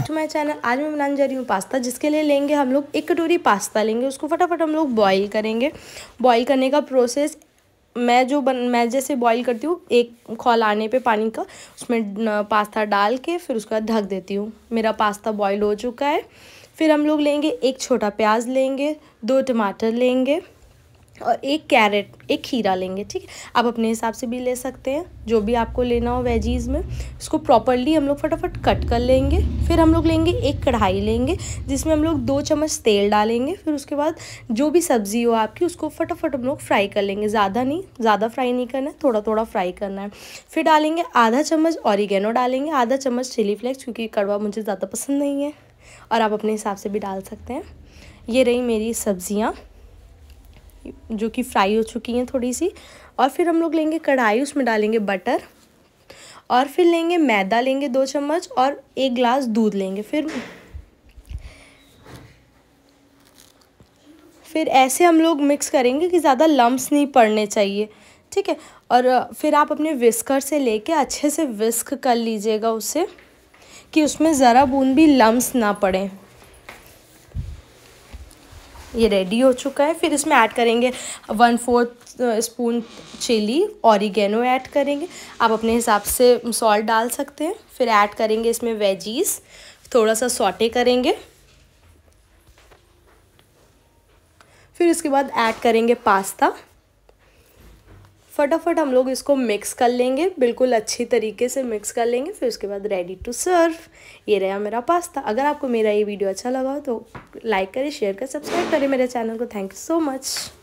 back to my channel आज मैं बनाने जा रही हूँ पास्ता जिसके लिए लेंगे हम लोग एक कटोरी पास्ता लेंगे उसको फटाफट हम लोग बॉईल करेंगे बॉईल करने का प्रोसेस मैं जो बन मैं जैसे बॉईल करती हूँ एक खोल आने पर पानी का उसमें पास्ता डाल के फिर उसका ढक देती हूँ मेरा पास्ता बॉयल हो चुका है फिर हम लोग लेंगे एक छोटा प्याज लेंगे दो टमाटर लेंगे और एक कैरेट एक खीरा लेंगे ठीक है आप अपने हिसाब से भी ले सकते हैं जो भी आपको लेना हो वेजीज़ में इसको प्रॉपरली हम लोग फटाफट कट कर लेंगे फिर हम लोग लेंगे एक कढ़ाई लेंगे जिसमें हम लोग दो चम्मच तेल डालेंगे फिर उसके बाद जो भी सब्ज़ी हो आपकी उसको फटाफट हम लोग फ्राई कर लेंगे ज़्यादा नहीं ज़्यादा फ्राई नहीं करना है थोड़ा थोड़ा फ्राई करना है फिर डालेंगे आधा चम्मच ऑरिगेनो डालेंगे आधा चम्मच चिली फ्लेक्स क्योंकि कड़वा मुझे ज़्यादा पसंद नहीं है और आप अपने हिसाब से भी डाल सकते हैं ये रही मेरी सब्ज़ियाँ जो कि फ्राई हो चुकी हैं थोड़ी सी और फिर हम लोग लेंगे कढ़ाई उसमें डालेंगे बटर और फिर लेंगे मैदा लेंगे दो चम्मच और एक ग्लास दूध लेंगे फिर फिर ऐसे हम लोग मिक्स करेंगे कि ज़्यादा लम्ब नहीं पड़ने चाहिए ठीक है और फिर आप अपने विस्कर से लेके अच्छे से विस्क कर लीजिएगा उसे कि उसमें ज़रा बूंद भी लम्स ना पड़े ये रेडी हो चुका है फिर इसमें ऐड करेंगे one fourth spoon chilli oregano add करेंगे आप अपने हिसाब से सॉल्ट डाल सकते हैं फिर ऐड करेंगे इसमें वेजीज थोड़ा सा सॉटे करेंगे फिर इसके बाद ऐड करेंगे पास्ता फटाफट हम लोग इसको मिक्स कर लेंगे बिल्कुल अच्छी तरीके से मिक्स कर लेंगे फिर उसके बाद रेडी टू सर्व ये रहा मेरा पास्ता अगर आपको मेरा ये वीडियो अच्छा लगा हो तो लाइक करें शेयर करें सब्सक्राइब करें मेरे चैनल को थैंक यू सो मच